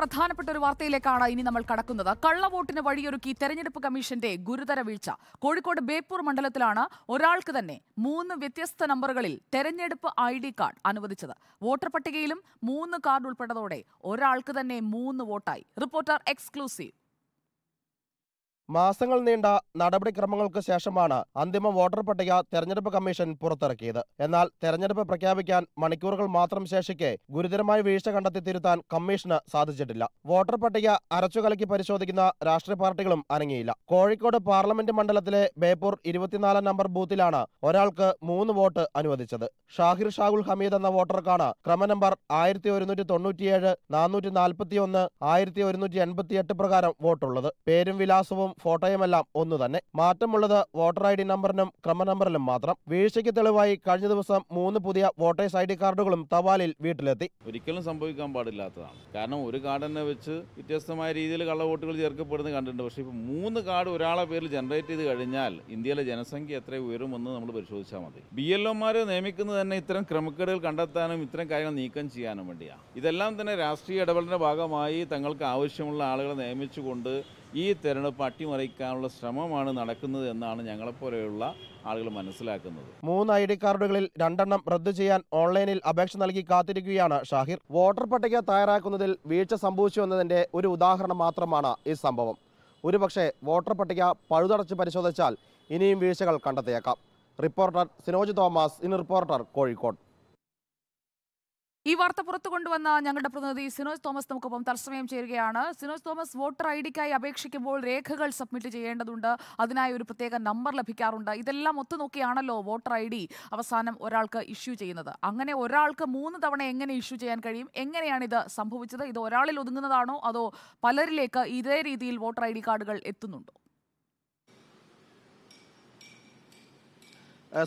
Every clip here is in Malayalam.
പ്രധാനപ്പെട്ട ഒരു വാർത്തയിലേക്കാണ് ഇനി നമ്മൾ കടക്കുന്നത് കള്ളവോട്ടിന് വഴിയൊരുക്കി തെരഞ്ഞെടുപ്പ് കമ്മീഷന്റെ ഗുരുതര വീഴ്ച കോഴിക്കോട് ബേപ്പൂർ മണ്ഡലത്തിലാണ് ഒരാൾക്ക് തന്നെ മൂന്ന് വ്യത്യസ്ത നമ്പറുകളിൽ തെരഞ്ഞെടുപ്പ് ഐ ഡി കാർഡ് അനുവദിച്ചത് വോട്ടർ പട്ടികയിലും മൂന്ന് കാർഡ് ഉൾപ്പെട്ടതോടെ ഒരാൾക്ക് തന്നെ മൂന്ന് വോട്ടായി റിപ്പോർട്ടർ എക്സ്ക്ലൂസീവ് മാസങ്ങൾ നീണ്ട നടപടിക്രമങ്ങൾക്ക് ശേഷമാണ് അന്തിമ വോട്ടർ പട്ടിക തെരഞ്ഞെടുപ്പ് കമ്മീഷൻ പുറത്തിറക്കിയത് എന്നാൽ തെരഞ്ഞെടുപ്പ് പ്രഖ്യാപിക്കാൻ മണിക്കൂറുകൾ മാത്രം ശേഷിക്കെ ഗുരുതരമായ വീഴ്ച കണ്ടെത്തി തിരുത്താൻ കമ്മീഷന് സാധിച്ചിട്ടില്ല വോട്ടർ പട്ടിക അരച്ചുകലക്കി പരിശോധിക്കുന്ന രാഷ്ട്രീയ പാർട്ടികളും അനങ്ങിയില്ല കോഴിക്കോട് പാർലമെന്റ് മണ്ഡലത്തിലെ ബേപ്പൂർ ഇരുപത്തിനാലാം നമ്പർ ബൂത്തിലാണ് ഒരാൾക്ക് മൂന്ന് വോട്ട് അനുവദിച്ചത് ഷാഹിർ ഷാഹുൽ ഹമീദ് എന്ന വോട്ടർക്കാണ് ക്രമ നമ്പർ ആയിരത്തി ഒരുന്നൂറ്റി തൊണ്ണൂറ്റിയേഴ് നാനൂറ്റി നാൽപ്പത്തിയൊന്ന് ആയിരത്തി ഒരുന്നൂറ്റി പ്രകാരം വോട്ടുള്ളത് പേരും വിലാസവും ഫോട്ടോയുമെല്ലാം ഒന്നു തന്നെ മാറ്റമുള്ളത് വോട്ടർ ഐ ഡി നമ്പറിനും ക്രമ നമ്പറിലും മാത്രം വീഴ്ചയ്ക്ക് തെളിവായി കഴിഞ്ഞ ദിവസം മൂന്ന് പുതിയ വോട്ടേഴ്സ് ഐ ഡി കാർഡുകളും തപാലിൽ വീട്ടിലെത്തി ഒരിക്കലും സംഭവിക്കാൻ പാടില്ലാത്തതാണ് കാരണം ഒരു കാർഡ് തന്നെ വെച്ച് വ്യത്യസ്തമായ രീതിയിൽ കള്ളവോട്ടുകൾ ചേർക്കപ്പെടുന്നത് കണ്ടിട്ടുണ്ട് പക്ഷേ ഇപ്പോൾ മൂന്ന് കാർഡ് ഒരാളെ പേരിൽ ജനറേറ്റ് ചെയ്ത് കഴിഞ്ഞാൽ ഇന്ത്യയിലെ ജനസംഖ്യ എത്ര ഉയരുമെന്ന് നമ്മൾ പരിശോധിച്ചാൽ മതി ബി എൽ ഒമാരെ നിയമിക്കുന്നത് തന്നെ ഇത്തരം ക്രമക്കേടുകൾ കണ്ടെത്താനും ഇത്തരം കാര്യങ്ങൾ നീക്കം ചെയ്യാനും വേണ്ടിയാണ് ഇതെല്ലാം തന്നെ രാഷ്ട്രീയ ഇടപെടലിൻ്റെ ഭാഗമായി തങ്ങൾക്ക് ആവശ്യമുള്ള ആളുകളെ നിയമിച്ചുകൊണ്ട് ഈ തെരഞ്ഞെടുപ്പ് അട്ടിമറിക്കാനുള്ള ശ്രമമാണ് നടക്കുന്നത് എന്നാണ് ഞങ്ങളെപ്പോലെയുള്ള ആളുകൾ മനസ്സിലാക്കുന്നത് മൂന്ന് ഐ ഡി കാർഡുകളിൽ രണ്ടെണ്ണം റദ്ദു ചെയ്യാൻ ഓൺലൈനിൽ അപേക്ഷ നൽകി കാത്തിരിക്കുകയാണ് ഷാഹിർ വോട്ടർ പട്ടിക തയ്യാറാക്കുന്നതിൽ വീഴ്ച സംഭവിച്ചു ഒരു ഉദാഹരണം മാത്രമാണ് ഈ സംഭവം ഒരുപക്ഷെ വോട്ടർ പട്ടിക പഴുതടച്ച് പരിശോധിച്ചാൽ ഇനിയും വീഴ്ചകൾ കണ്ടെത്തിയേക്കാം reporter Sinoj Thomas in reporter Kozhikode ഈ വാർത്ത പുറത്തു കൊണ്ടുവന്ന ഞങ്ങളുടെ പ്രതിനിധി സിനോജ് തോമസ് നമുക്കൊപ്പം തത്സമയം ചേരുകയാണ് സിനോജ് തോമസ് വോട്ടർ ഐ ഡിക്കായി അപേക്ഷിക്കുമ്പോൾ രേഖകൾ സബ്മിറ്റ് ചെയ്യേണ്ടതുണ്ട് അതിനായി ഒരു പ്രത്യേക നമ്പർ ലഭിക്കാറുണ്ട് ഇതെല്ലാം നോക്കിയാണല്ലോ വോട്ടർ ഐ ഡി അവസാനം ഒരാൾക്ക് ഇഷ്യൂ ചെയ്യുന്നത് അങ്ങനെ ഒരാൾക്ക് മൂന്ന് തവണ എങ്ങനെ ഇഷ്യൂ ചെയ്യാൻ കഴിയും എങ്ങനെയാണ് ഇത് സംഭവിച്ചത് ഇത് ഒരാളിൽ ഒതുങ്ങുന്നതാണോ അതോ പലരിലേക്ക് ഇതേ രീതിയിൽ വോട്ടർ ഐ ഡി കാർഡുകൾ എത്തുന്നുണ്ടോ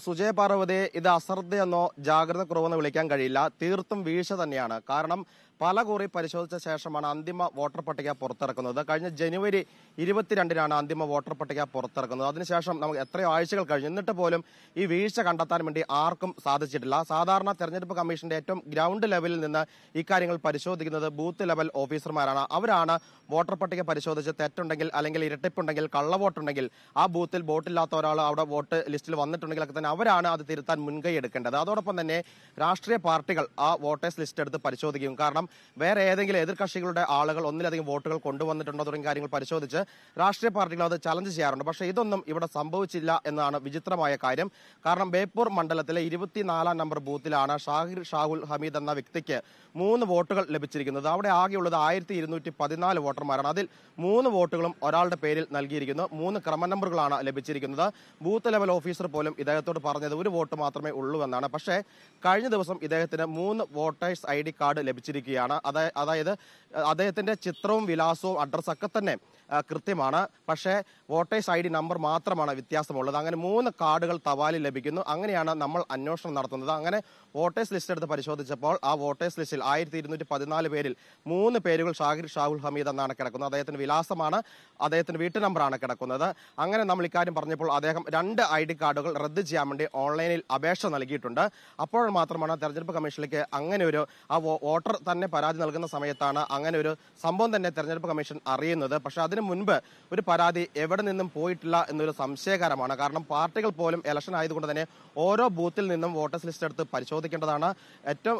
സുജയ പാർവതിയെ ഇത് അശ്രദ്ധയെന്നോ ജാഗ്രത കുറവെന്നോ വിളിക്കാൻ കഴിയില്ല തീർത്തും വീഴ്ച തന്നെയാണ് കാരണം പല കുറി പരിശോധിച്ച ശേഷമാണ് അന്തിമ വോട്ടർ പട്ടിക പുറത്തിറക്കുന്നത് കഴിഞ്ഞ ജനുവരി ഇരുപത്തിരണ്ടിനാണ് അന്തിമ വോട്ടർ പട്ടിക പുറത്തിറക്കുന്നത് അതിനുശേഷം നമുക്ക് എത്രയോ ആഴ്ചകൾ കഴിഞ്ഞു എന്നിട്ട് പോലും ഈ വീഴ്ച കണ്ടെത്താൻ വേണ്ടി ആർക്കും സാധിച്ചിട്ടില്ല സാധാരണ തെരഞ്ഞെടുപ്പ് കമ്മീഷന്റെ ഏറ്റവും ഗ്രൗണ്ട് ലെവലിൽ നിന്ന് ഇക്കാര്യങ്ങൾ പരിശോധിക്കുന്നത് ബൂത്ത് ലെവൽ ഓഫീസർമാരാണ് അവരാണ് വോട്ടർ പട്ടിക പരിശോധിച്ച് തെറ്റുണ്ടെങ്കിൽ അല്ലെങ്കിൽ ഇരട്ടിപ്പുണ്ടെങ്കിൽ കള്ളവോട്ടുണ്ടെങ്കിൽ ആ ബൂത്തിൽ വോട്ടില്ലാത്ത ഒരാൾ അവിടെ വോട്ട് ലിസ്റ്റിൽ വന്നിട്ടുണ്ടെങ്കിലൊക്കെ തന്നെ അവരാണ് അത് തിരുത്താൻ മുൻകൈ എടുക്കേണ്ടത് അതോടൊപ്പം തന്നെ രാഷ്ട്രീയ പാർട്ടികൾ ആ വോട്ടേഴ്സ് ലിസ്റ്റ് എടുത്ത് പരിശോധിക്കും കാരണം നോക്കാം വേറെ ഏതെങ്കിലും എതിർ കക്ഷികളുടെ ആളുകൾ ഒന്നിലധികം വോട്ടുകൾ കൊണ്ടുവന്നിട്ടുണ്ടോ തുടങ്ങിയ കാര്യങ്ങൾ പരിശോധിച്ച് രാഷ്ട്രീയ പാർട്ടികൾ അത് ചലഞ്ച് ചെയ്യാറുണ്ട് പക്ഷേ ഇതൊന്നും ഇവിടെ സംഭവിച്ചില്ല എന്നാണ് വിചിത്രമായ കാര്യം കാരണം ബേപ്പൂർ മണ്ഡലത്തിലെ ഇരുപത്തിനാലാം നമ്പർ ബൂത്തിലാണ് ഷാഹിർ ഷാഹുൽ ഹമീദ് എന്ന വ്യക്തിക്ക് മൂന്ന് വോട്ടുകൾ ലഭിച്ചിരിക്കുന്നത് അവിടെ ആകെയുള്ളത് ആയിരത്തി ഇരുന്നൂറ്റി പതിനാല് വോട്ടർമാരാണ് അതിൽ മൂന്ന് വോട്ടുകളും ഒരാളുടെ പേരിൽ നൽകിയിരിക്കുന്നു മൂന്ന് ക്രമനമ്പറുകളാണ് ലഭിച്ചിരിക്കുന്നത് ബൂത്ത് ലെവൽ ഓഫീസർ പോലും ഇദ്ദേഹത്തോട് പറഞ്ഞത് ഒരു വോട്ട് മാത്രമേ ഉള്ളൂ എന്നാണ് പക്ഷേ കഴിഞ്ഞ ദിവസം ഇദ്ദേഹത്തിന് മൂന്ന് വോട്ടേഴ്സ് ഐ കാർഡ് ലഭിച്ചിരിക്കുന്നു നൽകിയിരിക്കുകയാണ് അതായത് അദ്ദേഹത്തിന്റെ ചിത്രവും വിലാസവും അഡ്രസ്സൊക്കെ തന്നെ കൃത്യമാണ് പക്ഷേ വോട്ടേഴ്സ് ഐ ഡി നമ്പർ മാത്രമാണ് വ്യത്യാസമുള്ളത് അങ്ങനെ മൂന്ന് കാർഡുകൾ തപാലിൽ ലഭിക്കുന്നു അങ്ങനെയാണ് നമ്മൾ അന്വേഷണം നടത്തുന്നത് അങ്ങനെ വോട്ടേഴ്സ് ലിസ്റ്റ് എടുത്ത് പരിശോധിച്ചപ്പോൾ ആ വോട്ടേഴ്സ് ലിസ്റ്റിൽ ആയിരത്തി ഇരുന്നൂറ്റി പതിനാല് പേരിൽ മൂന്ന് പേരുകൾ ഷാഹിർ ഷാഹുൽ ഹമീദ് എന്നാണ് കിടക്കുന്നത് അദ്ദേഹത്തിന്റെ വിലാസമാണ് അദ്ദേഹത്തിന്റെ വീട്ടു നമ്പറാണ് കിടക്കുന്നത് അങ്ങനെ നമ്മൾ ഇക്കാര്യം പറഞ്ഞപ്പോൾ അദ്ദേഹം രണ്ട് ഐ ഡി കാർഡുകൾ റദ്ദ് ചെയ്യാൻ വേണ്ടി ഓൺലൈനിൽ അപേക്ഷ നൽകിയിട്ടുണ്ട് അപ്പോൾ മാത്രമാണ് തെരഞ്ഞെടുപ്പ് കമ്മീഷനിലേക്ക് അങ്ങനെ ഒരു ആ വോട്ടർ തന്നെ തന്നെ പരാതി നൽകുന്ന സമയത്താണ് അങ്ങനെ ഒരു സംഭവം തന്നെ തെരഞ്ഞെടുപ്പ് കമ്മീഷൻ അറിയുന്നത് പക്ഷെ അതിനു മുൻപ് ഒരു പരാതി എവിടെ നിന്നും പോയിട്ടില്ല എന്നൊരു സംശയകരമാണ് കാരണം പാർട്ടികൾ പോലും ഇലക്ഷൻ ആയതുകൊണ്ട് തന്നെ ഓരോ ബൂത്തിൽ നിന്നും വോട്ടേഴ്സ് ലിസ്റ്റ് എടുത്ത് പരിശോധിക്കേണ്ടതാണ് ഏറ്റവും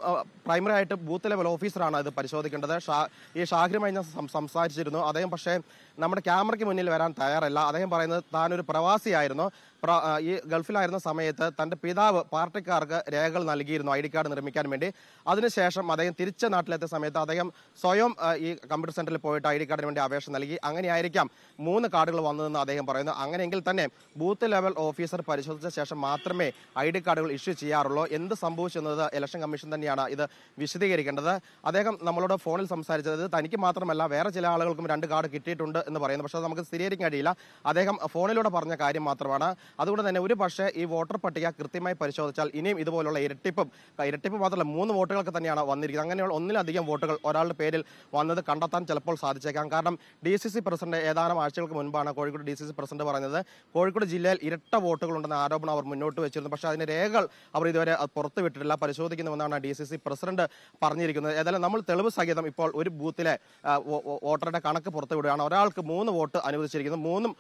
പ്രൈമറി ആയിട്ട് ബൂത്ത് ലെവൽ ഓഫീസറാണ് ഇത് പരിശോധിക്കേണ്ടത് ഈ ഷാഹിരുമായി ഞാൻ സംസാരിച്ചിരുന്നു അദ്ദേഹം പക്ഷേ നമ്മുടെ ക്യാമറയ്ക്ക് മുന്നിൽ വരാൻ തയ്യാറല്ല അദ്ദേഹം പറയുന്നത് താനൊരു പ്രവാസിയായിരുന്നു ഈ ഗൾഫിലായിരുന്ന സമയത്ത് തന്റെ പിതാവ് പാർട്ടിക്കാർക്ക് രേഖകൾ നൽകിയിരുന്നു ഐ ഡി കാർഡ് നിർമ്മിക്കാൻ വേണ്ടി അതിനുശേഷം അദ്ദേഹം തിരിച്ച നാട്ടിലെത്തിയ സമയത്ത് അദ്ദേഹം സ്വയം ഈ കമ്പ്യൂട്ടർ സെന്ററിൽ പോയിട്ട് ഐ ഡി കാർഡിന് വേണ്ടി അപേക്ഷ നൽകി അങ്ങനെയായിരിക്കാം മൂന്ന് കാർഡുകൾ വന്നതെന്ന് അദ്ദേഹം പറയുന്നു അങ്ങനെയെങ്കിൽ തന്നെ ബൂത്ത് ലെവൽ ഓഫീസർ പരിശോധിച്ച ശേഷം മാത്രമേ ഐ ഡി കാർഡുകൾ ഇഷ്യൂ ചെയ്യാറുള്ളൂ എന്ത് സംഭവിച്ചെന്നത് ഇലക്ഷൻ കമ്മീഷൻ തന്നെയാണ് ഇത് വിശദീകരിക്കേണ്ടത് അദ്ദേഹം നമ്മളോട് ഫോണിൽ സംസാരിച്ചത് തനിക്ക് മാത്രമല്ല വേറെ ചില ആളുകൾക്കും രണ്ട് കാർഡ് കിട്ടിയിട്ടുണ്ട് എന്ന് പറയുന്നു പക്ഷേ നമുക്ക് സ്ഥിരീകരിക്കാൻ കഴിയില്ല അദ്ദേഹം ഫോണിലൂടെ പറഞ്ഞ കാര്യം മാത്രമാണ് അതുകൊണ്ട് തന്നെ ഒരു പക്ഷേ ഈ വോട്ടർ പട്ടിക കൃത്യമായി പരിശോധിച്ചാൽ ഇനിയും ഇതുപോലുള്ള ഇരട്ടിപ്പും ഇരട്ടിപ്പ് മാത്രമല്ല മൂന്ന് വോട്ടുകൾക്ക് തന്നെയാണ് വന്നിരിക്കുന്നത് അങ്ങനെയുള്ള ഒന്നിലധികം വോട്ടുകൾ ഒരാളുടെ പേരിൽ വന്നത് കണ്ടെത്താൻ ചിലപ്പോൾ സാധിച്ചേക്കാം കാരണം ഡി സി സി പ്രസിഡന്റ് ഏതാനും ആഴ്ചകൾക്ക് മുൻപാണ് Kozhikode D C C president പറഞ്ഞത് കോഴിക്കോട് ജില്ലയിൽ ഇരട്ട വോട്ടുകളുണ്ടെന്ന ആരോപണം അവർ മുന്നോട്ട് വെച്ചിരുന്നു പക്ഷേ അതിന്റെ രേഖകൾ അവർ ഇതുവരെ പുറത്തുവിട്ടിട്ടില്ല പരിശോധിക്കുന്നുവെന്നാണ് ഡി സി സി പ്രസിഡന്റ് പറഞ്ഞിരിക്കുന്നത് ഏതായാലും നമ്മൾ തെളിവ് സഹിതം ഇപ്പോൾ ഒരു ബൂത്തിലെ വോട്ടറുടെ കണക്ക് പുറത്തുവിടുകയാണ് ഒരാൾക്ക് മൂന്ന് വോട്ട് അനുവദിച്ചിരിക്കുന്നു മൂന്നും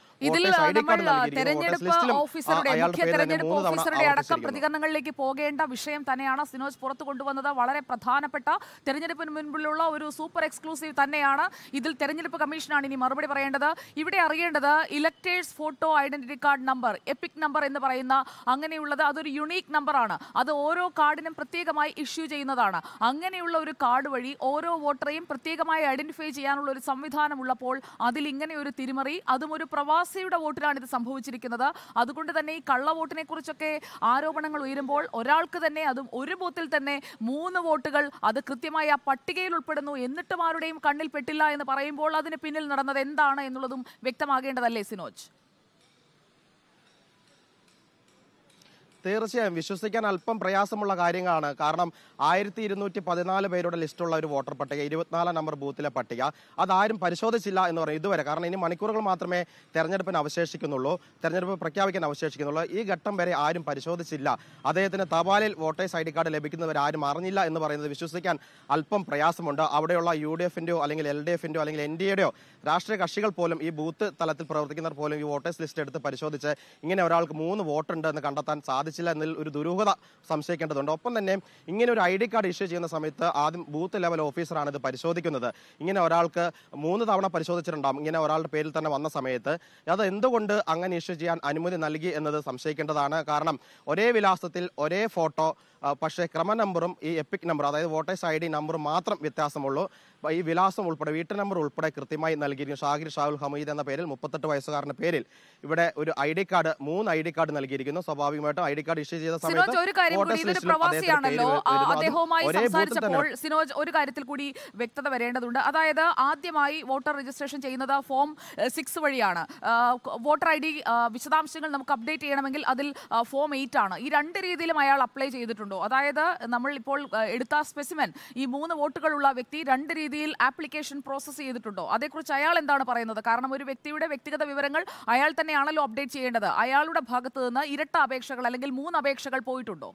തെരഞ്ഞെടുപ്പ് ഓഫീസറുടെ മുഖ്യ തെരഞ്ഞെടുപ്പ് ഓഫീസറുടെ അടക്കം പ്രതികരണങ്ങളിലേക്ക് പോകേണ്ട വിഷയം തന്നെയാണ് സിനോജ് പുറത്തു കൊണ്ടുവന്നത് വളരെ പ്രധാനപ്പെട്ട തെരഞ്ഞെടുപ്പിന് മുൻപിലുള്ള ഒരു സൂപ്പർ എക്സ്ക്ലൂസീവ് തന്നെയാണ് ഇതിൽ തെരഞ്ഞെടുപ്പ് കമ്മീഷനാണ് ഇനി മറുപടി പറയേണ്ടത് ഇവിടെ അറിയേണ്ടത് electors photo identity card number EPIC number എന്ന് പറയുന്ന അങ്ങനെയുള്ളത് അതൊരു നമ്പർ നമ്പറാണ് അത് ഓരോ കാർഡിനും പ്രത്യേകമായി ഇഷ്യൂ ചെയ്യുന്നതാണ് അങ്ങനെയുള്ള ഒരു കാർഡ് വഴി ഓരോ വോട്ടറെയും പ്രത്യേകമായി ഐഡന്റിഫൈ ചെയ്യാനുള്ള ഒരു സംവിധാനം ഉള്ളപ്പോൾ അതിൽ ഇങ്ങനെ ഒരു തിരിമറി അതും ഒരു പ്രവാസിയുടെ വോട്ടിലാണ് ഇത് സംഭവിച്ചിരിക്കുന്നത് അത് അതുകൊണ്ട് തന്നെ ഈ കള്ളവോട്ടിനെ കുറിച്ചൊക്കെ ആരോപണങ്ങൾ ഉയരുമ്പോൾ ഒരാൾക്ക് തന്നെ അതും ഒരു ബൂത്തിൽ തന്നെ മൂന്ന് വോട്ടുകൾ അത് കൃത്യമായി ആ പട്ടികയിൽ ഉൾപ്പെടുന്നു എന്നിട്ടും ആരുടെയും കണ്ണിൽ പെട്ടില്ല എന്ന് പറയുമ്പോൾ അതിന് പിന്നിൽ നടന്നത് എന്താണ് എന്നുള്ളതും വ്യക്തമാകേണ്ടതല്ലേ സിനോജ് തീർച്ചയായും വിശ്വസിക്കാൻ അല്പം പ്രയാസമുള്ള കാര്യങ്ങളാണ് കാരണം ആയിരത്തി ഇരുന്നൂറ്റി പതിനാല് പേരുടെ ലിസ്റ്റുള്ള ഒരു വോട്ടർ പട്ടിക ഇരുപത്തിനാലാം നമ്പർ ബൂത്തിലെ പട്ടിക അതാരും പരിശോധിച്ചില്ല എന്ന് പറയും ഇതുവരെ കാരണം ഇനി മണിക്കൂറുകൾ മാത്രമേ തെരഞ്ഞെടുപ്പിന് അവശേഷിക്കുന്നുള്ളൂ തെരഞ്ഞെടുപ്പ് പ്രഖ്യാപിക്കാൻ അവശേഷിക്കുന്നുള്ളൂ ഈ ഘട്ടം വരെ ആരും പരിശോധിച്ചില്ല അദ്ദേഹത്തിന് തപാലിൽ വോട്ടേഴ്സ് ഐ ഡി കാർഡ് ലഭിക്കുന്നവർ ആരും അറിഞ്ഞില്ല എന്ന് പറയുന്നത് വിശ്വസിക്കാൻ അല്പം പ്രയാസമുണ്ട് അവിടെയുള്ള യു ഡി എഫിൻ്റെയോ അല്ലെങ്കിൽ എൽ ഡി എഫിൻ്റെയോ അല്ലെങ്കിൽ എൻ ഡി എയുടെയോ രാഷ്ട്രീയ കക്ഷികൾ പോലും ഈ ബൂത്ത് തലത്തിൽ പ്രവർത്തിക്കുന്നവർ പോലും ഈ വോട്ടേഴ്സ് ലിസ്റ്റ് എടുത്ത് പരിശോധിച്ച് ഇങ്ങനെ ഒരാൾക്ക് മൂന്ന് വോട്ടുണ്ട് എന്ന് കണ്ടെത്താൻ സാധിച്ചു ലഭിച്ചില്ല എന്നതിൽ ഒരു ദുരൂഹത സംശയിക്കേണ്ടതുണ്ട് ഒപ്പം തന്നെ ഇങ്ങനെ ഒരു ഐ ഡി കാർഡ് ഇഷ്യൂ ചെയ്യുന്ന സമയത്ത് ആദ്യം ബൂത്ത് ലെവൽ ഓഫീസറാണ് ഇത് പരിശോധിക്കുന്നത് ഇങ്ങനെ ഒരാൾക്ക് മൂന്ന് തവണ പരിശോധിച്ചിട്ടുണ്ടാകും ഇങ്ങനെ ഒരാളുടെ പേരിൽ തന്നെ വന്ന സമയത്ത് അത് എന്തുകൊണ്ട് അങ്ങനെ ഇഷ്യൂ ചെയ്യാൻ അനുമതി നൽകി എന്നത് സംശയിക്കേണ്ടതാണ് കാരണം ഒരേ വിലാസത്തിൽ ഒരേ ഫോട്ടോ പക്ഷേ നമ്പറും ഈ എപ്പിക് നമ്പർ അതായത് വോട്ടേഴ്സ് ഐ ഡി നമ്പർ മാത്രം വ്യത്യാസമുള്ളൂ ഈ വിലാസം ഉൾപ്പെടെ വീട്ടു നമ്പർ ഉൾപ്പെടെ കൃത്യമായി നൽകിയിരിക്കുന്നു ഷാഹിർ ഷാഹുൽ ഹമീദ് എന്ന പേരിൽ മുപ്പത്തെട്ട് വയസ്സുകാരന്റെ പേരിൽ ഇവിടെ ഒരു ഐ ഡി കാർഡ് മൂന്ന് ഐ ഡി കാർഡ് നൽകിയിരിക്കുന്നു സ്വാഭാവികമായിട്ടും ഐ ഡി കാർഡ് ഇഷ്യൂ ചെയ്ത സമയത്ത് സിനോജ് ഒരു കാര്യത്തിൽ കൂടി വ്യക്തത വരേണ്ടതുണ്ട് അതായത് ആദ്യമായി വോട്ടർ രജിസ്ട്രേഷൻ ചെയ്യുന്നത് ഫോം സിക്സ് വഴിയാണ് വോട്ടർ ഐ ഡി വിശദാംശങ്ങൾ നമുക്ക് അപ്ഡേറ്റ് ചെയ്യണമെങ്കിൽ അതിൽ ഫോം എയ്റ്റ് ആണ് ഈ രണ്ട് രീതിയിലും അയാൾ അപ്ലൈ ചെയ്തിട്ടുണ്ട് ഉണ്ടോ അതായത് നമ്മൾ ഇപ്പോൾ എടുത്ത സ്പെസിമെൻ ഈ മൂന്ന് വോട്ടുകളുള്ള വ്യക്തി രണ്ട് രീതിയിൽ ആപ്ലിക്കേഷൻ പ്രോസസ്സ് ചെയ്തിട്ടുണ്ടോ അതേക്കുറിച്ച് അയാൾ എന്താണ് പറയുന്നത് കാരണം ഒരു വ്യക്തിയുടെ വ്യക്തിഗത വിവരങ്ങൾ അയാൾ തന്നെയാണല്ലോ അപ്ഡേറ്റ് ചെയ്യേണ്ടത് അയാളുടെ ഭാഗത്ത് നിന്ന് ഇരട്ട അപേക്ഷകൾ അല്ലെങ്കിൽ മൂന്ന് അപേക്ഷകൾ പോയിട്ടുണ്ടോ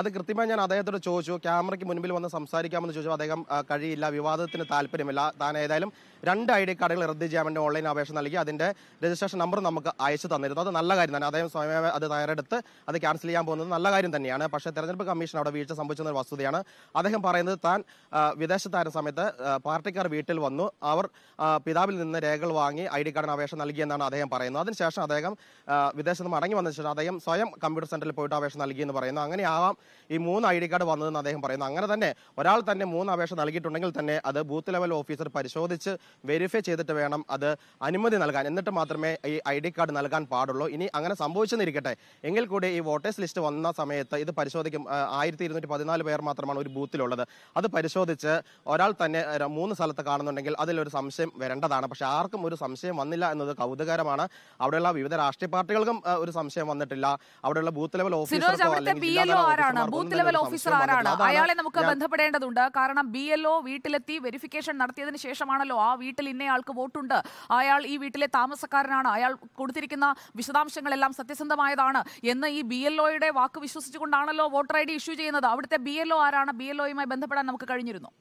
അത് കൃത്യമായി ഞാൻ അദ്ദേഹത്തോട് ചോദിച്ചു ക്യാമറയ്ക്ക് മുൻപിൽ വന്ന് സംസാരിക്കാമെന്ന് ചോദിച്ചു അദ്ദേഹം കഴിയില്ല വിവാദത്തിന് താല്പര്യമില്ല താൻ ഏതായാലും രണ്ട് ഐ ഡി കാർഡുകൾ റദ്ദ് ചെയ്യാൻ വേണ്ടി ഓൺലൈൻ അപേക്ഷ നൽകി അതിന്റെ രജിസ്ട്രേഷൻ നമ്പർ നമുക്ക് അയച്ചു തന്നിരുന്നു അത് നല്ല കാര്യം തന്നെ അദ്ദേഹം സ്വയമേ അത് തയ്യാറെടുത്ത് അത് ക്യാൻസൽ ചെയ്യാൻ പോകുന്നത് നല്ല കാര്യം തന്നെയാണ് പക്ഷേ തെരഞ്ഞെടുപ്പ് കമ്മീഷൻ അവിടെ വീഴ്ച സംഭവിച്ചെന്ന വസ്തുതയാണ് അദ്ദേഹം പറയുന്നത് താൻ വിദേശത്തായിരുന്ന സമയത്ത് പാർട്ടിക്കാർ വീട്ടിൽ വന്നു അവർ പിതാവിൽ നിന്ന് രേഖകൾ വാങ്ങി ഐ ഡി കാർഡിന് അപേക്ഷ നൽകിയെന്നാണ് അദ്ദേഹം പറയുന്നത് അതിനുശേഷം അദ്ദേഹം വിദേശത്ത് മടങ്ങി വന്നതിന് ശേഷം അദ്ദേഹം സ്വയം കമ്പ്യൂട്ടർ സെന്ററിൽ പോയിട്ട് അപേക്ഷ നൽകിയെന്ന് പറയുന്നു അങ്ങനെ ആവാം ഈ മൂന്ന് ഐ ഡി കാർഡ് വന്നതെന്ന് അദ്ദേഹം പറയുന്നു അങ്ങനെ തന്നെ ഒരാൾ തന്നെ മൂന്ന് അപേക്ഷ നൽകിയിട്ടുണ്ടെങ്കിൽ തന്നെ അത് ബൂത്ത് ലെവൽ ഓഫീസർ പരിശോധിച്ച് വെരിഫൈ ചെയ്തിട്ട് വേണം അത് അനുമതി നൽകാൻ എന്നിട്ട് മാത്രമേ ഈ ഐ ഡി കാർഡ് നൽകാൻ പാടുള്ളൂ ഇനി അങ്ങനെ സംഭവിച്ചെന്നിരിക്കട്ടെ എങ്കിൽ കൂടി ഈ വോട്ടേഴ്സ് ലിസ്റ്റ് വന്ന സമയത്ത് ഇത് പരിശോധിക്കും ആയിരത്തി ഇരുന്നൂറ്റി പതിനാല് പേർ മാത്രമാണ് ഒരു ബൂത്തിലുള്ളത് അത് പരിശോധിച്ച് ഒരാൾ തന്നെ മൂന്ന് സ്ഥലത്ത് കാണുന്നുണ്ടെങ്കിൽ അതിലൊരു സംശയം വരേണ്ടതാണ് പക്ഷെ ആർക്കും ഒരു സംശയം വന്നില്ല എന്നത് കൗതുകരമാണ് അവിടെയുള്ള വിവിധ രാഷ്ട്രീയ പാർട്ടികൾക്കും ഒരു സംശയം വന്നിട്ടില്ല അവിടെയുള്ള ബൂത്ത് ലെവൽ ഓഫീസർ ആരാണ് ബൂത്ത് ലെവൽ ഓഫീസർ ആരാണ് അയാളെ നമുക്ക് ബന്ധപ്പെടേണ്ടതുണ്ട് കാരണം ബി എൽ ഒ വീട്ടിലെത്തി വെരിഫിക്കേഷൻ നടത്തിയതിന് ശേഷമാണല്ലോ ആ വീട്ടിൽ ഇന്നയാൾക്ക് വോട്ടുണ്ട് അയാൾ ഈ വീട്ടിലെ താമസക്കാരനാണ് അയാൾ കൊടുത്തിരിക്കുന്ന വിശദാംശങ്ങളെല്ലാം സത്യസന്ധമായതാണ് എന്ന് ഈ ബി വാക്ക് വിശ്വസിച്ചുകൊണ്ടാണല്ലോ വോട്ടർ ഐ ഡി ഇഷ്യൂ ചെയ്യുന്നത് അവിടുത്തെ ബി എൽ ഒ ആരാണ് ബി എൽ ഒയുമായി ബന്ധപ്പെടാൻ നമുക്ക് കഴിഞ്ഞിരുന്നു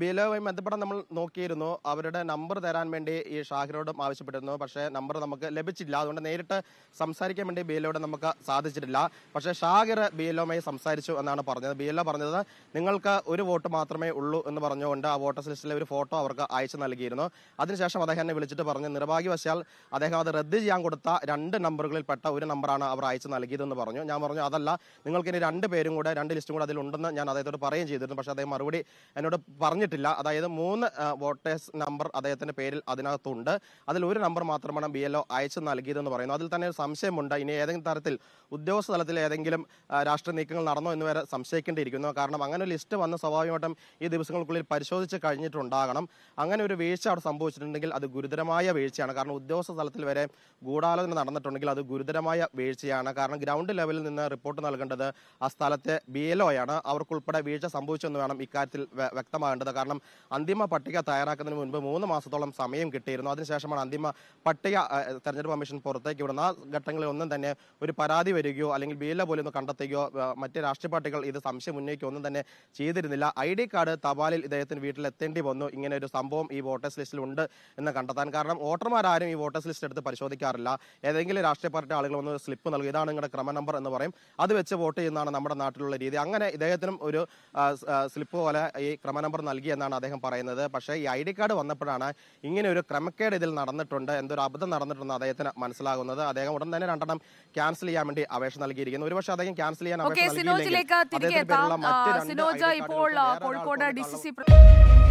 ബിലോയുമായി ബന്ധപ്പെട്ട് നമ്മൾ നോക്കിയിരുന്നു അവരുടെ നമ്പർ തരാൻ വേണ്ടി ഈ ഷാഹിറോടും ആവശ്യപ്പെട്ടിരുന്നു പക്ഷേ നമ്പർ നമുക്ക് ലഭിച്ചില്ല അതുകൊണ്ട് നേരിട്ട് സംസാരിക്കാൻ വേണ്ടി ബിലോയോട് നമുക്ക് സാധിച്ചിട്ടില്ല പക്ഷേ ഷാഹിർ ബിലോയുമായി സംസാരിച്ചു എന്നാണ് പറഞ്ഞത് ബിലോ പറഞ്ഞത് നിങ്ങൾക്ക് ഒരു വോട്ട് മാത്രമേ ഉള്ളൂ എന്ന് പറഞ്ഞുകൊണ്ട് ആ വോട്ടേഴ്സ് ലിസ്റ്റിലെ ഒരു ഫോട്ടോ അവർക്ക് അയച്ചു നൽകിയിരുന്നു അതിനുശേഷം അദ്ദേഹം എന്നെ വിളിച്ചിട്ട് പറഞ്ഞു നിർഭാഗ്യവശാൽ അദ്ദേഹം അത് റദ്ദ് ചെയ്യാൻ കൊടുത്ത രണ്ട് നമ്പറുകളിൽപ്പെട്ട ഒരു നമ്പറാണ് അവർ അയച്ചു നൽകിയതെന്ന് പറഞ്ഞു ഞാൻ പറഞ്ഞു അതല്ല നിങ്ങൾക്ക് ഇനി രണ്ട് പേരും കൂടെ രണ്ട് ലിസ്റ്റും കൂടെ അതിലുണ്ടെന്ന് ഞാൻ അദ്ദേഹത്തോട് പറയുകയും ചെയ്തിരുന്നു പക്ഷേ അദ്ദേഹം മറുപടി എന്നോട് പറഞ്ഞു പറഞ്ഞിട്ടില്ല അതായത് മൂന്ന് വോട്ടേഴ്സ് നമ്പർ അദ്ദേഹത്തിന്റെ പേരിൽ അതിനകത്തുണ്ട് അതിൽ ഒരു നമ്പർ മാത്രമാണ് ബി എൽ ഒ അയച്ചു നൽകിയതെന്ന് പറയുന്നു അതിൽ തന്നെ സംശയമുണ്ട് ഇനി ഏതെങ്കിലും തരത്തിൽ ഉദ്യോഗസ്ഥ തലത്തിൽ ഏതെങ്കിലും രാഷ്ട്രീയ നീക്കങ്ങൾ നടന്നോ എന്ന് വരെ സംശയിക്കേണ്ടിയിരിക്കുന്നു കാരണം അങ്ങനെ ഒരു ലിസ്റ്റ് വന്ന് സ്വാഭാവികമായിട്ടും ഈ ദിവസങ്ങൾക്കുള്ളിൽ പരിശോധിച്ച് കഴിഞ്ഞിട്ടുണ്ടാകണം അങ്ങനെ ഒരു വീഴ്ച അവിടെ സംഭവിച്ചിട്ടുണ്ടെങ്കിൽ അത് ഗുരുതരമായ വീഴ്ചയാണ് കാരണം ഉദ്യോഗസ്ഥ തലത്തിൽ വരെ ഗൂഢാലോചന നടന്നിട്ടുണ്ടെങ്കിൽ അത് ഗുരുതരമായ വീഴ്ചയാണ് കാരണം ഗ്രൗണ്ട് ലെവലിൽ നിന്ന് റിപ്പോർട്ട് നൽകേണ്ടത് ആ സ്ഥലത്തെ ബി എൽ ഒ ആണ് അവർക്കുൾപ്പെടെ വീഴ്ച സംഭവിച്ചെന്ന് വേണം ഇക്കാര്യത്തിൽ വ്യക്തമാകേണ്ടത് കണ്ടത് കാരണം അന്തിമ പട്ടിക തയ്യാറാക്കുന്നതിന് മുൻപ് മൂന്ന് മാസത്തോളം സമയം കിട്ടിയിരുന്നു അതിനുശേഷമാണ് അന്തിമ പട്ടിക തെരഞ്ഞെടുപ്പ് കമ്മീഷൻ പുറത്തേക്ക് വിടുന്ന ആ ഘട്ടങ്ങളിൽ ഒന്നും തന്നെ ഒരു പരാതി വരികയോ അല്ലെങ്കിൽ ബീല പോലെ ഒന്ന് കണ്ടെത്തുകയോ മറ്റ് രാഷ്ട്രീയ പാർട്ടികൾ ഇത് സംശയം ഉന്നയിക്കുകയോ ഒന്നും തന്നെ ചെയ്തിരുന്നില്ല ഐ ഡി കാർഡ് തപാലിൽ ഇദ്ദേഹത്തിന് വീട്ടിലെത്തേണ്ടി വന്നു ഇങ്ങനെ ഒരു സംഭവം ഈ വോട്ടേഴ്സ് ലിസ്റ്റിൽ ഉണ്ട് എന്ന് കണ്ടെത്താൻ കാരണം വോട്ടർമാരാരും ഈ വോട്ടേഴ്സ് ലിസ്റ്റ് എടുത്ത് പരിശോധിക്കാറില്ല ഏതെങ്കിലും രാഷ്ട്രീയ പാർട്ടി ആളുകൾ വന്ന് സ്ലിപ്പ് നൽകും ഇതാണ് നിങ്ങളുടെ ക്രമ നമ്പർ എന്ന് പറയും അത് വെച്ച് വോട്ട് ചെയ്യുന്നതാണ് നമ്മുടെ നാട്ടിലുള്ള രീതി അങ്ങനെ ഇദ്ദേഹത്തിനും ഒരു സ്ലിപ്പ് പോലെ ഈ ക്രമ നമ്പർ നൽകിയെന്നാണ് അദ്ദേഹം പറയുന്നത് പക്ഷേ ഈ ഐ ഡി കാർഡ് വന്നപ്പോഴാണ് ഇങ്ങനെ ഒരു ക്രമക്കേട് ഇതിൽ നടന്നിട്ടുണ്ട് എന്തൊരു അബദ്ധം നടന്നിട്ടുണ്ട് അദ്ദേഹത്തിന് മനസ്സിലാകുന്നത് അദ്ദേഹം ഉടൻ തന്നെ രണ്ടെണ്ണം ക്യാൻസൽ ചെയ്യാൻ വേണ്ടി അപേക്ഷ നൽകിയിരിക്കുന്നു ഒരുപക്ഷെ അദ്ദേഹം ക്യാൻസൽ ചെയ്യാൻ അപേക്ഷ നൽകിയില്ലെങ്കിൽ ഇപ്പോൾ